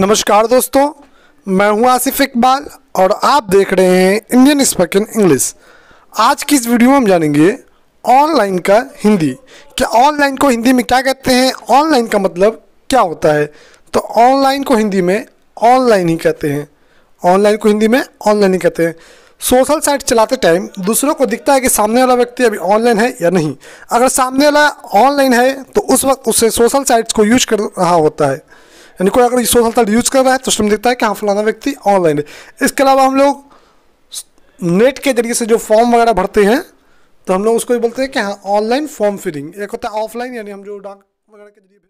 नमस्कार दोस्तों मैं हूं आसिफ इकबाल और आप देख रहे हैं इंडियन स्पोकन इंग्लिश आज की इस वीडियो में हम जानेंगे ऑनलाइन का हिंदी क्या ऑनलाइन को हिंदी में क्या कहते हैं ऑनलाइन का मतलब क्या होता है तो ऑनलाइन को हिंदी में ऑनलाइन ही कहते हैं ऑनलाइन को हिंदी में ऑनलाइन ही कहते हैं सोशल साइट चलाते टाइम दूसरों को दिखता है कि सामने वाला व्यक्ति अभी ऑनलाइन है या नहीं अगर सामने वाला ऑनलाइन है तो उस वक्त उसे सोशल साइट्स को यूज कर रहा होता है यानी कोई अगर सोशल साइट यूज कर रहा है तो उसमें देखता है कि हाँ फलाना व्यक्ति ऑनलाइन है इसके अलावा हम लोग नेट के जरिए से जो फॉर्म वगैरह भरते हैं तो हम लोग उसको भी बोलते हैं कि हाँ ऑनलाइन फॉर्म फिलिंग एक होता है ऑफलाइन यानी हम जो डाक वगैरह के जरिए